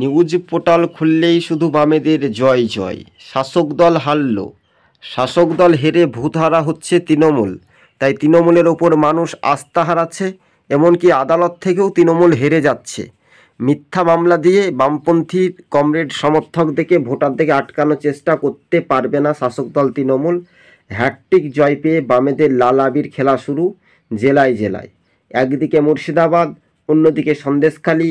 news portal খুললেই শুধু বামেদের জয় জয় শাসক দল হারল শাসক দল হেরে ভূতহারা হচ্ছে তৃণমূল তাই তৃণমূলের ওপর মানুষ আস্থা হারাচ্ছে এমনকি আদালত থেকেও তৃণমূল হেরে যাচ্ছে মিথ্যা মামলা দিয়ে বামপন্থী কমরেড সমর্থক দেখে ভোটার ভোটারদেরকে আটকানোর চেষ্টা করতে পারবে না শাসক দল তৃণমূল হ্যাট্রিক জয় পেয়ে বামেদের লাল আবির খেলা শুরু জেলায় জেলায় একদিকে মুর্শিদাবাদ অন্যদিকে সন্দেশখালী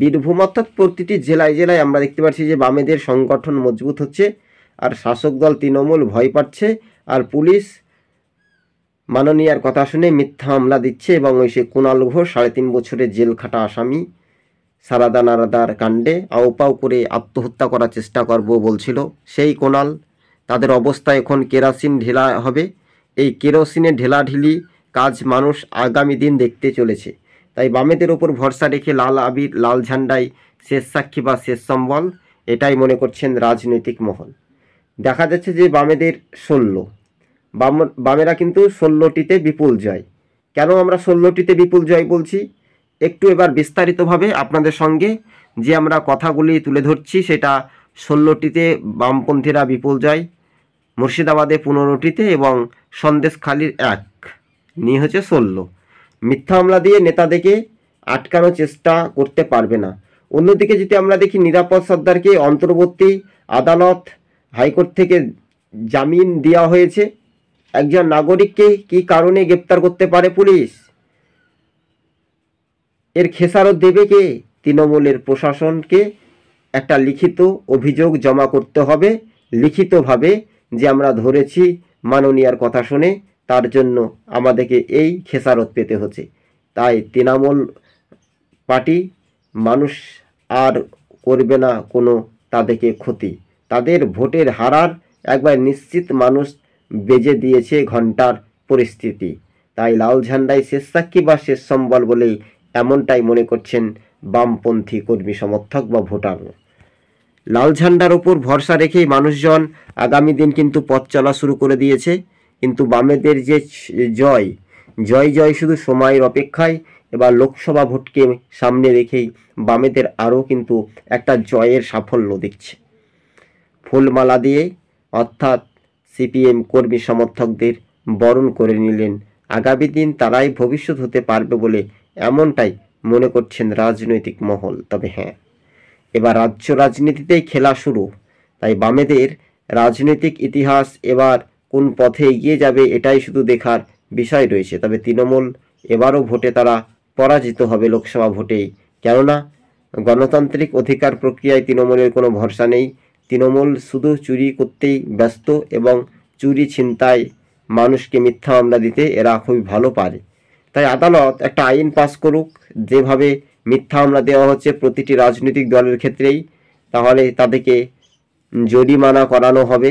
বীরভূম অর্থাৎ প্রতিটি জেলায় জেলায় আমরা দেখতে পাচ্ছি যে বামেদের সংগঠন মজবুত হচ্ছে আর শাসক দল তৃণমূল ভয় পাচ্ছে আর পুলিশ মাননীয়ার কথা শুনে মিথ্যা হামলা দিচ্ছে এবং ওই সে কুণাল ঘোষ সাড়ে তিন বছরের জেল খাটা আসামি সারাদা নারাদার কাণ্ডে আওপাও করে আত্মহত্যা করার চেষ্টা করব বলছিল সেই কোনাল তাদের অবস্থা এখন কেরোসিন ঢেলা হবে এই কেরোসিনে ঢেলাঢিলি কাজ মানুষ আগামী দিন দেখতে চলেছে তাই বামেদের ওপর ভরসা রেখে লাল আবির লাল ঝান্ডায় শেষ সাক্ষী বা শেষ সম্বল এটাই মনে করছেন রাজনৈতিক মহল দেখা যাচ্ছে যে বামেদের ষোলো বাম বামেরা কিন্তু ষোলোটিতে বিপুল জয় কেন আমরা ষোলোটিতে বিপুল জয় বলছি একটু এবার বিস্তারিতভাবে আপনাদের সঙ্গে যে আমরা কথাগুলি তুলে ধরছি সেটা ষোলোটিতে বামপন্থীরা বিপুল জয় মুর্শিদাবাদে পনেরোটিতে এবং সন্দেশখালির এক নিয়ে হচ্ছে ষোলো মিথ্যা হামলা দিয়ে নেতাদেরকে আটকানোর চেষ্টা করতে পারবে না অন্যদিকে যদি আমরা দেখি নিরাপদ সর্দারকে অন্তর্বর্তী আদালত হাইকোর্ট থেকে জামিন দেওয়া হয়েছে একজন নাগরিককে কি কারণে গ্রেপ্তার করতে পারে পুলিশ এর খেসারত দেবে কে তৃণমূলের প্রশাসনকে একটা লিখিত অভিযোগ জমা করতে হবে লিখিতভাবে যে আমরা ধরেছি মাননীয়ার কথা শুনে তার জন্য আমাদেরকে এই খেসারত পেতে হচ্ছে তাই তৃণমূল পার্টি মানুষ আর করবে না কোনো তাদেরকে ক্ষতি তাদের ভোটের হারার একবার নিশ্চিত মানুষ বেজে দিয়েছে ঘন্টার পরিস্থিতি তাই লাল ঝান্ডায় শেষ সাক্ষী বা শেষ সম্বল বলেই এমনটাই মনে করছেন বামপন্থী কর্মী সমর্থক বা ভোটার লাল ঝান্ডার ওপর ভরসা রেখেই মানুষজন আগামী দিন কিন্তু পথ চলা শুরু করে দিয়েছে কিন্তু বামেদের যে জয় জয় জয় শুধু সময়ের অপেক্ষায় এবার লোকসভা ভোটকে সামনে রেখেই বামেদের আরও কিন্তু একটা জয়ের সাফল্য দেখছে ফুলমালা দিয়ে অর্থাৎ সিপিএম কর্মী সমর্থকদের বরণ করে নিলেন আগামী দিন তারাই ভবিষ্যৎ হতে পারবে বলে এমনটাই মনে করছেন রাজনৈতিক মহল তবে হ্যাঁ এবার রাজ্য রাজনীতিতেই খেলা শুরু তাই বামেদের রাজনৈতিক ইতিহাস এবার কোন পথে এগিয়ে যাবে এটাই শুধু দেখার বিষয় রয়েছে তবে তৃণমূল এবারও ভোটে তারা পরাজিত হবে লোকসভা ভোটেই কেননা গণতান্ত্রিক অধিকার প্রক্রিয়ায় তৃণমূলের কোনো ভরসা নেই তৃণমূল শুধু চুরি করতেই ব্যস্ত এবং চুরি ছিনতায় মানুষকে মিথ্যা মামলা দিতে এরা খুবই ভালো পারে তাই আদালত একটা আইন পাস করুক যেভাবে মিথ্যা মামলা দেওয়া হচ্ছে প্রতিটি রাজনৈতিক দলের ক্ষেত্রেই তাহলে তাদেরকে জরিমানা করানো হবে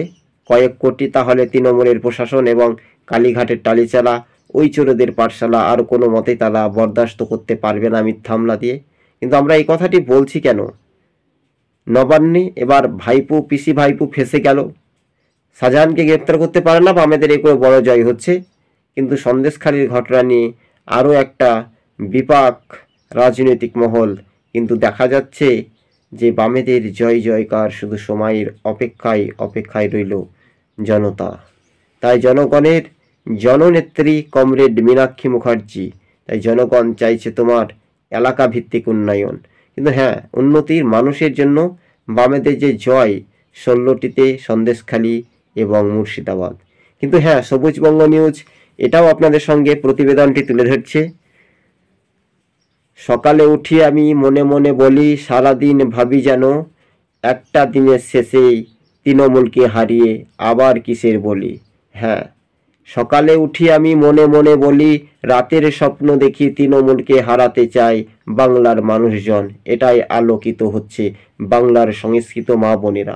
কয়েক কোটি তাহলে তৃণমূলের প্রশাসন এবং কালীঘাটের টালিচালা ওই চোরদের পাঠশালা আর কোনো মতে তারা বরদাস্ত করতে পারবে না মিথ্যা হামলা দিয়ে কিন্তু আমরা এই কথাটি বলছি কেন নবান্নে এবার ভাইপু পিসি ভাইপু ফেসে গেল শাহজাহানকে গ্রেপ্তার করতে পারে না বা আমাদের এ করে বড় জয় হচ্ছে কিন্তু সন্দেশখালির ঘটনা নিয়ে আরও একটা বিপাক রাজনৈতিক মহল কিন্তু দেখা যাচ্ছে যে বামেদের জয় জয়কার শুধু সময়ের অপেক্ষায় অপেক্ষায় রইল জনতা তাই জনগণের জননেত্রী কমরেড মীনাক্ষী মুখার্জি তাই জনগণ চাইছে তোমার এলাকা ভিত্তিক উন্নয়ন কিন্তু হ্যাঁ উন্নতির মানুষের জন্য বামেদের যে জয় ষোলোটিতে সন্দেশখালী এবং মুর্শিদাবাদ কিন্তু হ্যাঁ সবুজবঙ্গ নিউজ এটাও আপনাদের সঙ্গে প্রতিবেদনটি তুলে ধরছে সকালে উঠি আমি মনে মনে বলি সারাদিন ভাবি যেন একটা দিনের শেষেই তৃণমূলকে হারিয়ে আবার কিসের বলি হ্যাঁ সকালে উঠি আমি মনে মনে বলি রাতের স্বপ্ন দেখি তৃণমূলকে হারাতে চাই বাংলার মানুষজন এটাই আলোকিত হচ্ছে বাংলার সংস্কৃত মা বোনেরা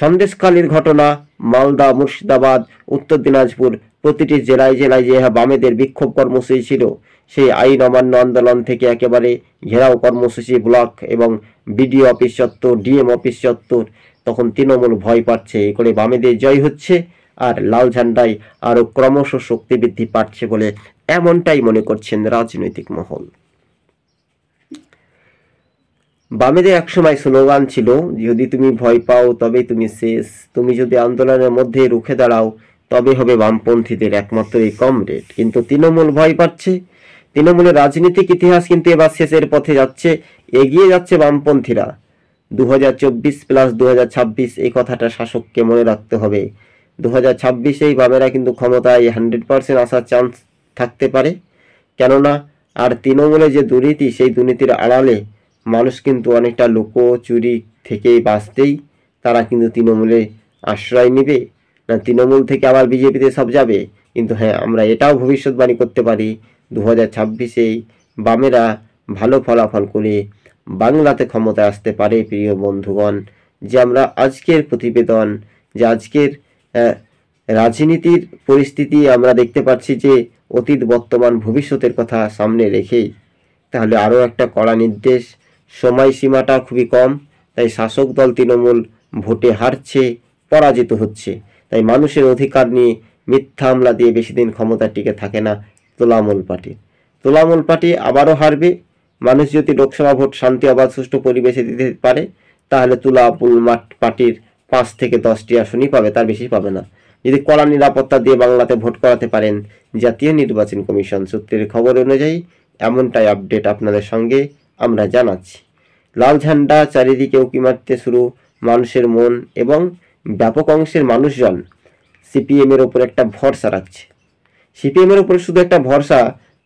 সন্দেশকালীর ঘটনা মালদা মুর্শিদাবাদ উত্তর দিনাজপুর প্রতিটি জেলায় জেলায় যে বামেদের বিক্ষোভ কর্মসূচি ছিল সেই আইন অমান্য আন্দোলন থেকে একেবারে ঘেরাও কর্মসূচি ব্লক এবং বিডিও অফিস চত্বর ডিএম অফিস চত্বর তখন তৃণমূল ভয় পাচ্ছে এ করে বামেদের জয় হচ্ছে আর লাল ঝান্ডায় আরও ক্রমশ শক্তি বৃদ্ধি পাচ্ছে বলে এমনটাই মনে করছেন রাজনৈতিক মহল বামেদের একসময় স্লোগান ছিল যদি তুমি ভয় পাও তবে তুমি শেষ তুমি যদি আন্দোলনের মধ্যে রুখে দাঁড়াও তবে হবে বামপন্থীদের একমাত্র এই কমরেড কিন্তু তৃণমূল ভয় পাচ্ছে তৃণমূলের রাজনৈতিক ইতিহাস কিন্তু এবার শেষের পথে যাচ্ছে এগিয়ে যাচ্ছে বামপন্থীরা দু হাজার চব্বিশ প্লাস দু হাজার ছাব্বিশ এই কথাটা শাসককে মনে রাখতে হবে দু হাজার ছাব্বিশেই বামেরা কিন্তু ক্ষমতায় হান্ড্রেড পার্সেন্ট আসার চান্স থাকতে পারে কেননা আর তৃণমূলে যে দুর্নীতি সেই দুর্নীতির আড়ালে মানুষ কিন্তু অনেকটা লোক চুরি থেকেই বাঁচতেই তারা কিন্তু তৃণমূলে আশ্রয় নেবে না তৃণমূল থেকে আবার বিজেপিতে সব যাবে কিন্তু হ্যাঁ আমরা এটাও ভবিষ্যৎবাণী করতে পারি দু হাজার ছাব্বিশে বামেরা ভালো ফলাফল করে বাংলাতে ক্ষমতায় আসতে পারে প্রিয় বন্ধুগণ যে আমরা আজকের প্রতিবেদন যে আজকের রাজনীতির পরিস্থিতি আমরা দেখতে পাচ্ছি যে অতীত বর্তমান ভবিষ্যতের কথা সামনে রেখেই তাহলে আরও একটা কড়া নির্দেশ সময়সীমাটা খুবই কম তাই শাসক দল তৃণমূল ভোটে হারছে পরাজিত হচ্ছে তাই মানুষের অধিকার নিয়ে মিথ্যা হামলা দিয়ে বেশি দিন ক্ষমতা টিকে থাকে না তোলামূল পার্টি তোলামূল পার্টি আবারও হারবে মানুষ যদি লোকসভা ভোট শান্তি অবাধ সুষ্ঠু পরিবেশে দিতে পারে তাহলে তুলাপুল মাঠ পার্টির পাঁচ থেকে দশটি আসনই পাবে তার বেশি পাবে না যদি কড়া নিরাপত্তা দিয়ে বাংলাতে ভোট করাতে পারেন জাতীয় নির্বাচন কমিশন সূত্রের খবর অনুযায়ী এমনটাই আপডেট আপনাদের সঙ্গে আমরা জানাচ্ছি লাল ঝান্ডা চারিদিকে উকি মারতে শুরু মানুষের মন এবং ব্যাপক অংশের মানুষজন সিপিএমের ওপর একটা ভরসা রাখছে সিপিএমের ওপরে শুধু একটা ভরসা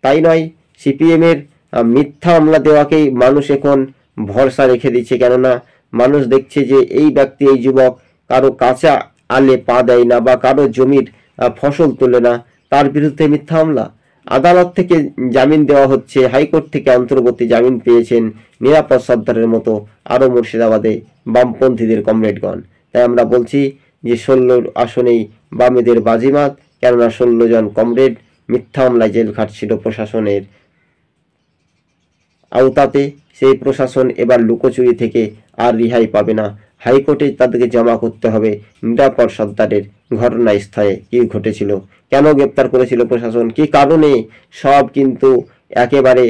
তাই নয় সিপিএমের মিথ্যা মামলা দেওয়াকেই মানুষ এখন ভরসা রেখে দিচ্ছে কেননা মানুষ দেখছে যে এই ব্যক্তি এই যুবক কারো কাঁচা আলে পা দেয় না বা কারো জমির ফসল তোলে না তার বিরুদ্ধে মিথ্যা মামলা আদালত থেকে জামিন দেওয়া হচ্ছে হাইকোর্ট থেকে অন্তর্বর্তী জামিন পেয়েছেন নিরাপদ সর্দারের মতো আরও মুর্শিদাবাদে বামপন্থীদের কমরেডগণ তাই আমরা বলছি যে ষোলোর আসনেই বামেদের বাজিমাত কেননা ষোলো জন কমরেড মিথ্যা হামলায় জেল খাটছিল প্রশাসনের আওতাতে সেই প্রশাসন এবার লুকোচুরি থেকে আর রিহাই পাবে না হাইকোর্টে তাদেরকে জমা করতে হবে নিরাপদ সর্দারের ঘটনাস্থলে কী ঘটেছিল কেন গ্রেপ্তার করেছিল প্রশাসন কি কারণে সব কিন্তু একেবারে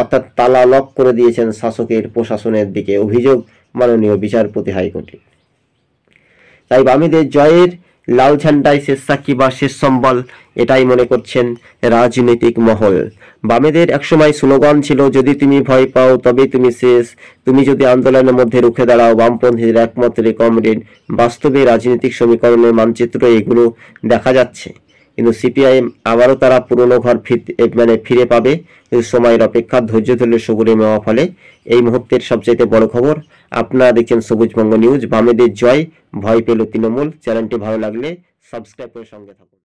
অর্থাৎ তালা লক করে দিয়েছেন শাসকের প্রশাসনের দিকে অভিযোগ মাননীয় বিচারপতি হাইকোর্টে তাই বামীদের জয়ের লাল ঝান্ডায় শেষ সাক্ষী বা শেষ সম্বল এটাই মনে করছেন রাজনৈতিক মহল বামেদের একসময় স্লোগান ছিল যদি তুমি ভয় পাও তবে তুমি শেষ তুমি যদি আন্দোলনের মধ্যে রুখে দাঁড়াও বামপন্থীদের একমাত্র কমরেড বাস্তবে রাজনৈতিক সমীকরণের মানচিত্র এগুলো দেখা যাচ্ছে কিন্তু সিপিআইএম আবারও তারা পুরনো ঘর মানে ফিরে পাবে সময়ের অপেক্ষা ধৈর্য ধরলে সবুরে মেওয়া ফলে এই মুহূর্তের সবচেয়ে বড় খবর আপনারা দেখছেন সবুজবঙ্গ নিউজ বামেদের জয় ভয় পেল তৃণমূল চ্যানেলটি ভালো লাগলে সাবস্ক্রাইব করে সঙ্গে থাকুন